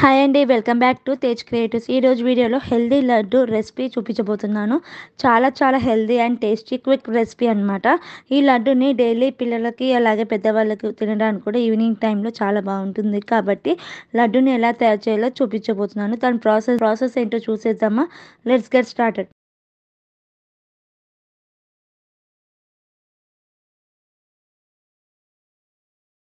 hi అండి welcome back to Tej creatives ఈరోజు వీడియోలో హెల్దీ లడ్డు రెసిపీ చూపించబోతున్నాను చాలా చాలా healthy and tasty quick recipe అనమాట ఈ లడ్డుని డైలీ పిల్లలకి అలాగే పెద్దవాళ్ళకి తినడానికి కూడా ఈవినింగ్ టైంలో చాలా బాగుంటుంది కాబట్టి లడ్డుని ఎలా తయారు చేయాలో చూపించబోతున్నాను దాని ప్రాసెస్ ప్రాసెస్ ఏంటో చూసేద్దామా లెట్స్ గెట్ స్టార్టెడ్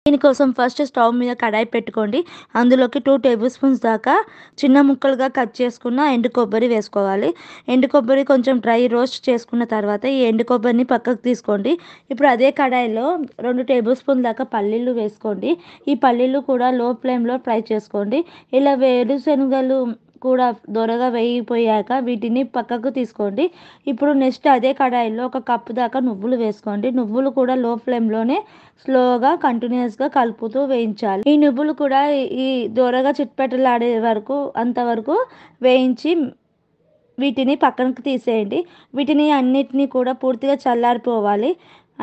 దీనికోసం ఫస్ట్ స్టవ్ మీద కడాయి పెట్టుకోండి అందులోకి టూ టేబుల్ స్పూన్స్ దాకా చిన్న ముక్కలుగా కట్ చేసుకున్న ఎండు కొబ్బరి వేసుకోవాలి ఎండు కొబ్బరి కొంచెం డ్రై రోస్ట్ చేసుకున్న తర్వాత ఈ ఎండు కొబ్బరిని పక్కకు తీసుకోండి ఇప్పుడు అదే కడాయిలో రెండు టేబుల్ స్పూన్ దాకా పల్లీలు వేసుకోండి ఈ పల్లీలు కూడా లో ఫ్లేమ్లో ఫ్రై చేసుకోండి ఇలా వేరుశనగలు కూడా దొరగా వేగిపోయాక వీటిని పక్కకు తీసుకోండి ఇప్పుడు నెక్స్ట్ అదే కడాయిలో ఒక కప్పు దాకా నువ్వులు వేసుకోండి నువ్వులు కూడా లో ఫ్లేమ్లోనే స్లోగా కంటిన్యూస్గా కలుపుతూ వేయించాలి ఈ నువ్వులు కూడా ఈ దొరగా చిట్పెట్టలాడే వరకు అంతవరకు వేయించి వీటిని పక్కనకు తీసేయండి వీటిని అన్నిటినీ కూడా పూర్తిగా చల్లారిపోవాలి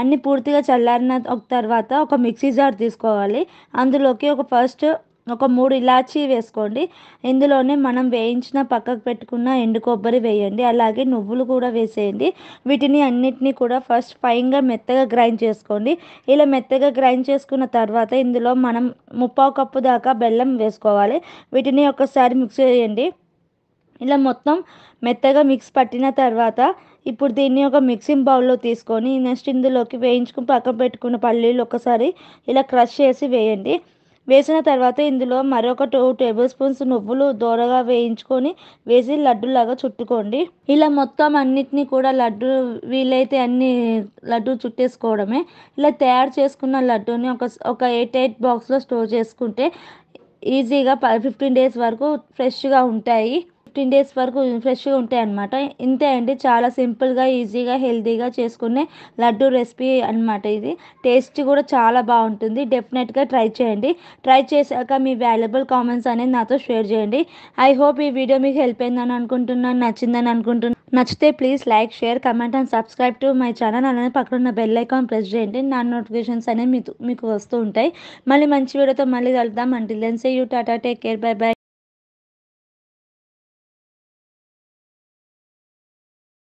అన్ని పూర్తిగా చల్లారిన తర్వాత ఒక మిక్సీ జార్ తీసుకోవాలి అందులోకి ఒక ఫస్ట్ ఒక మూడు ఇలాచీ వేసుకోండి ఇందులోనే మనం వేయించిన పక్కకు పెట్టుకున్న ఎండు కొబ్బరి వేయండి అలాగే నువ్వులు కూడా వేసేయండి వీటిని అన్నిటినీ కూడా ఫస్ట్ ఫైన్గా మెత్తగా గ్రైండ్ చేసుకోండి ఇలా మెత్తగా గ్రైండ్ చేసుకున్న తర్వాత ఇందులో మనం ముప్పావు కప్పు దాకా బెల్లం వేసుకోవాలి వీటిని ఒకసారి మిక్స్ చేయండి ఇలా మొత్తం మెత్తగా మిక్స్ పట్టిన తర్వాత ఇప్పుడు దీన్ని ఒక మిక్సింగ్ బౌల్లో తీసుకొని నెక్స్ట్ ఇందులోకి వేయించుకుని పక్కన పెట్టుకున్న పల్లీలు ఒకసారి ఇలా క్రష్ చేసి వేయండి వేసిన తర్వాత ఇందులో మరొక టూ టేబుల్ స్పూన్స్ నువ్వులు దూరగా వేయించుకొని వేసి లడ్డులాగా చుట్టుకోండి ఇలా మొత్తం అన్నిటినీ కూడా లడ్డు వీలైతే అన్ని లడ్డు చుట్టేసుకోవడమే ఇలా తయారు చేసుకున్న లడ్డూని ఒక ఒక ఎయిట్ ఎయిట్ బాక్స్లో స్టోర్ చేసుకుంటే ఈజీగా ఫిఫ్టీన్ డేస్ వరకు ఫ్రెష్గా ఉంటాయి ఫిఫ్టీన్ డేస్ వరకు ఫ్రెష్గా ఉంటాయి అనమాట ఇంతే అండి చాలా సింపుల్గా ఈజీగా హెల్తీగా చేసుకునే లడ్డు రెసిపీ అనమాట ఇది టేస్ట్ కూడా చాలా బాగుంటుంది డెఫినెట్గా ట్రై చేయండి ట్రై చేశాక మీ వాల్యుబుల్ కామెంట్స్ అనేది నాతో షేర్ చేయండి ఐ హోప్ ఈ వీడియో మీకు హెల్ప్ అయిందని అనుకుంటున్నాను నచ్చిందని అనుకుంటున్నాను నచ్చితే please like share comment and subscribe to my channel అలానే పక్కన ఉన్న బెల్ ఐకాన్ ప్రెస్ చేయండి నా నోటిఫికేషన్స్ అనేవి మీకు మీకు వస్తూ ఉంటాయి మళ్ళీ మంచి వీడియోతో మళ్ళీ కలుద్దాం అంటే లెన్సే you tata take care bye by